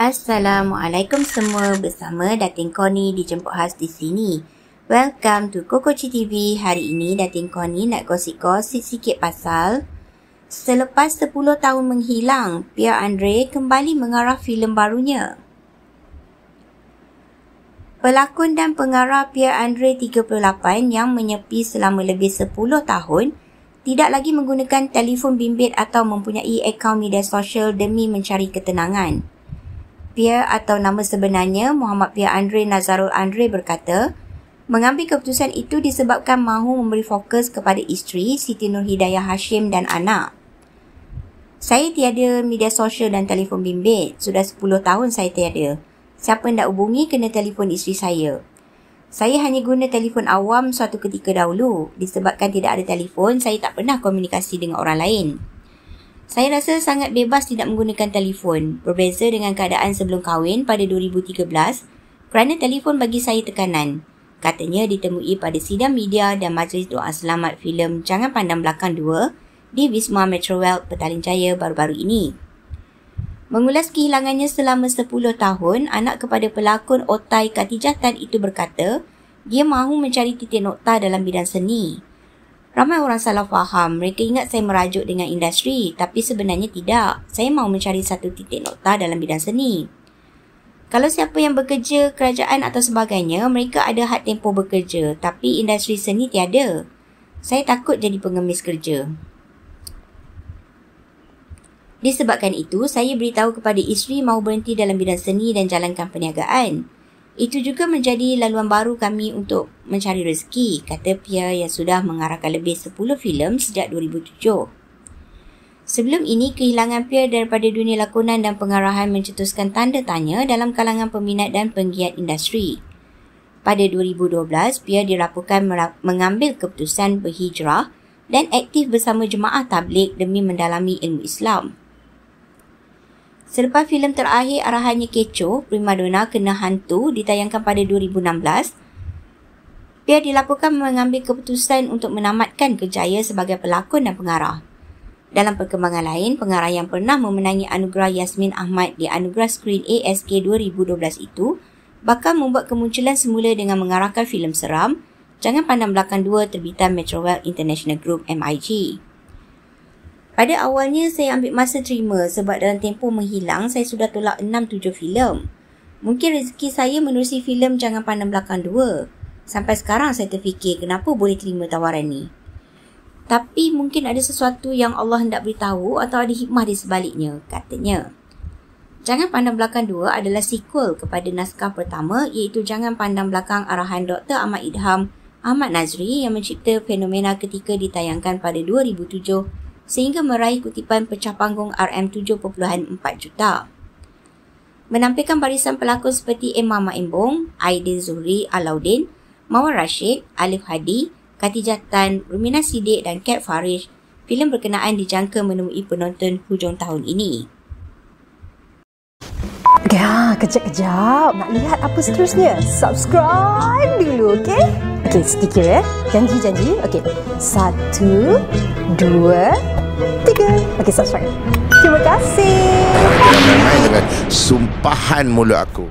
Assalamualaikum semua bersama Datin Koni di dijemput khas di sini. Welcome to Kokochi TV. Hari ini Datin Koni nak gosip-gosip sikit pasal selepas 10 tahun menghilang, Pierre Andre kembali mengarah filem barunya. Pelakon dan pengarah Pierre Andre 38 yang menyepi selama lebih 10 tahun tidak lagi menggunakan telefon bimbit atau mempunyai akaun media sosial demi mencari ketenangan. Pierre atau nama sebenarnya Muhammad Pia Andre Nazarul Andre berkata, mengambil keputusan itu disebabkan mahu memberi fokus kepada isteri Siti Nur Hidayah Hashim dan anak. Saya tiada media sosial dan telefon bimbit. Sudah 10 tahun saya tiada. Siapa nak hubungi kena telefon isteri saya. Saya hanya guna telefon awam suatu ketika dahulu. Disebabkan tidak ada telefon, saya tak pernah komunikasi dengan orang lain. Saya rasa sangat bebas tidak menggunakan telefon. Berbeza dengan keadaan sebelum kahwin pada 2013 kerana telefon bagi saya tekanan. Katanya ditemui pada sidang media dan majlis doa selamat filem Jangan Pandang Belakang 2 di Wisma Metrowealth Petaling Jaya baru-baru ini. Mengulas kehilangannya selama 10 tahun, anak kepada pelakon Otai Katijah Tan itu berkata, dia mahu mencari titik nokta dalam bidang seni. Ramai orang salah faham, mereka ingat saya merajuk dengan industri tapi sebenarnya tidak. Saya mahu mencari satu titik nota dalam bidang seni. Kalau siapa yang bekerja kerajaan atau sebagainya, mereka ada had tempoh bekerja tapi industri seni tiada. Saya takut jadi pengemis kerja. Disebabkan itu, saya beritahu kepada isteri mahu berhenti dalam bidang seni dan jalankan perniagaan. Itu juga menjadi laluan baru kami untuk mencari rezeki, kata Pia yang sudah mengarahkan lebih 10 filem sejak 2007. Sebelum ini, kehilangan Pia daripada dunia lakonan dan pengarahan mencetuskan tanda tanya dalam kalangan peminat dan penggiat industri. Pada 2012, Pia dilaporkan mengambil keputusan berhijrah dan aktif bersama jemaah tablik demi mendalami ilmu Islam – Selepas filem terakhir arahannya kecoh, Prima Donna kena hantu ditayangkan pada 2016. Pia dilaporkan mengambil keputusan untuk menamatkan kerjaya sebagai pelakon dan pengarah. Dalam perkembangan lain, pengarah yang pernah memenangi anugerah Yasmin Ahmad di anugerah Screen ASK 2012 itu bakal membuat kemunculan semula dengan mengarahkan filem seram Jangan Pandang Belakang 2 terbitan Metrowell International Group MIG. Pada awalnya saya ambil masa terima sebab dalam tempoh menghilang saya sudah tolak 6-7 filem. Mungkin rezeki saya menerusi filem Jangan Pandang Belakang 2. Sampai sekarang saya terfikir kenapa boleh terima tawaran ni. Tapi mungkin ada sesuatu yang Allah hendak beritahu atau ada hikmah di sebaliknya, katanya. Jangan Pandang Belakang 2 adalah sequel kepada naskah pertama iaitu Jangan Pandang Belakang arahan Dr. Ahmad Idham Ahmad Nazri yang mencipta fenomena ketika ditayangkan pada 2007 sehingga meraih kutipan pecah panggung RM7.4 juta. Menampilkan barisan pelakon seperti Emma Maimbong, Aidil Zuri Alauddin, Mawar Rashid, Alif Hadi, Khatijah Tan, Rumina Sidik dan Kat Farish, filem berkenaan dijangka menemui penonton hujung tahun ini. Ya, kejap-kejap. Nak lihat apa seterusnya? Subscribe dulu, okey? Okey, sedikit ya. Janji, janji. Okey. Satu, dua, tiga. Okey, subscribe. Terima kasih. sumpahan mulut aku.